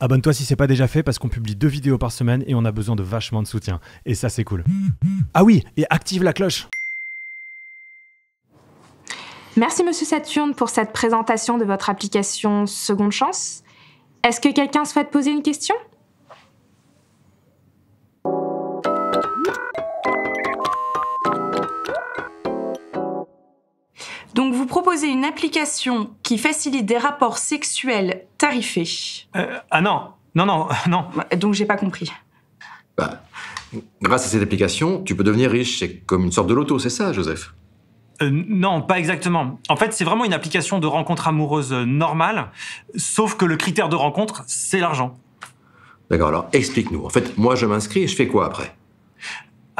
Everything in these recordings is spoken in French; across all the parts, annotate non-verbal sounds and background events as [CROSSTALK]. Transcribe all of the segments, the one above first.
Abonne-toi si c'est pas déjà fait parce qu'on publie deux vidéos par semaine et on a besoin de vachement de soutien. Et ça, c'est cool. Ah oui, et active la cloche Merci Monsieur Saturne pour cette présentation de votre application Seconde Chance. Est-ce que quelqu'un souhaite poser une question Donc vous proposez une application qui facilite des rapports sexuels tarifés. Euh, ah non, non, non, [LAUGHS] non. Bah, donc j'ai pas compris. Bah, grâce à cette application, tu peux devenir riche. C'est comme une sorte de loto, c'est ça, Joseph euh, non, pas exactement. En fait, c'est vraiment une application de rencontre amoureuse euh, normale, sauf que le critère de rencontre, c'est l'argent. D'accord, alors explique-nous. En fait, moi, je m'inscris et je fais quoi après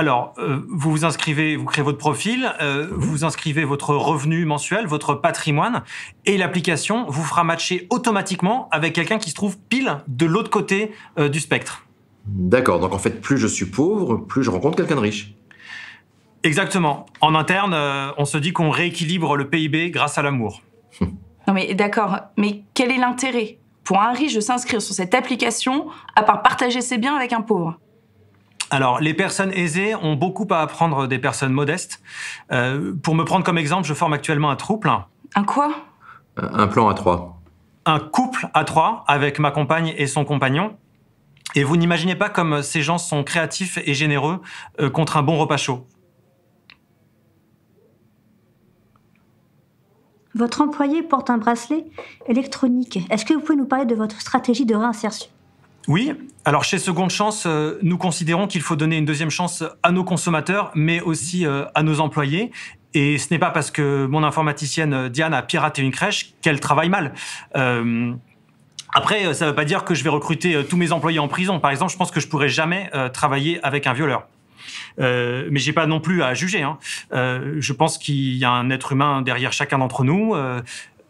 alors, euh, vous vous inscrivez, vous créez votre profil, euh, mhm. vous inscrivez votre revenu mensuel, votre patrimoine, et l'application vous fera matcher automatiquement avec quelqu'un qui se trouve pile de l'autre côté euh, du spectre. D'accord, donc en fait, plus je suis pauvre, plus je rencontre quelqu'un de riche. Exactement. En interne, on se dit qu'on rééquilibre le PIB grâce à l'amour. [LAUGHS] non mais d'accord, mais quel est l'intérêt pour un riche de s'inscrire sur cette application à part partager ses biens avec un pauvre alors, les personnes aisées ont beaucoup à apprendre des personnes modestes. Euh, pour me prendre comme exemple, je forme actuellement un trouple. Un quoi euh, Un plan à trois. Un couple à trois avec ma compagne et son compagnon. Et vous n'imaginez pas comme ces gens sont créatifs et généreux euh, contre un bon repas chaud. Votre employé porte un bracelet électronique. Est-ce que vous pouvez nous parler de votre stratégie de réinsertion oui, alors chez Seconde Chance, euh, nous considérons qu'il faut donner une deuxième chance à nos consommateurs, mais aussi euh, à nos employés. Et ce n'est pas parce que mon informaticienne euh, Diane a piraté une crèche qu'elle travaille mal. après, ça ne veut pas dire que je vais recruter tous mes employés en prison. Par exemple, je pense que je pourrais jamais travailler avec un violeur. Euh, mais j'ai pas non plus à juger. Hein. je pense qu'il y a un être humain derrière chacun d'entre nous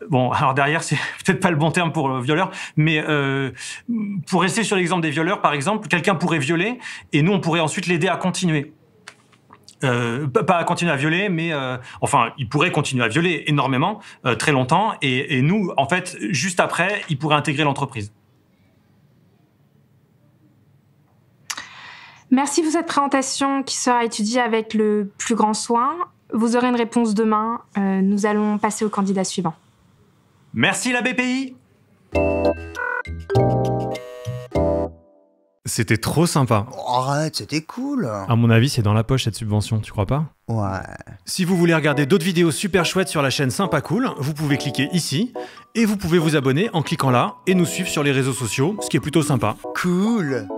bon, alors derrière, c'est [LAUGHS] peut-être pas le bon terme pour euh, violeur, mais euh, pour rester sur l'exemple des violeurs, par exemple, quelqu'un pourrait violer et nous, on pourrait ensuite l'aider à continuer. Euh, pas à continuer à violer, mais enfin, il pourrait continuer à violer énormément, très longtemps, et, nous, en fait, juste après, il pourrait intégrer l'entreprise. Merci pour cette présentation qui sera étudiée avec le plus grand soin. Vous aurez une réponse demain. nous allons passer au candidat suivant. Merci la BPI C'était trop sympa. Arrête, c'était cool. À mon avis, c'est dans la poche cette subvention, tu crois pas Ouais. Si vous voulez regarder d'autres vidéos super chouettes sur la chaîne Sympa Cool, vous pouvez cliquer ici et vous pouvez vous abonner en cliquant là et nous suivre sur les réseaux sociaux, ce qui est plutôt sympa. Cool.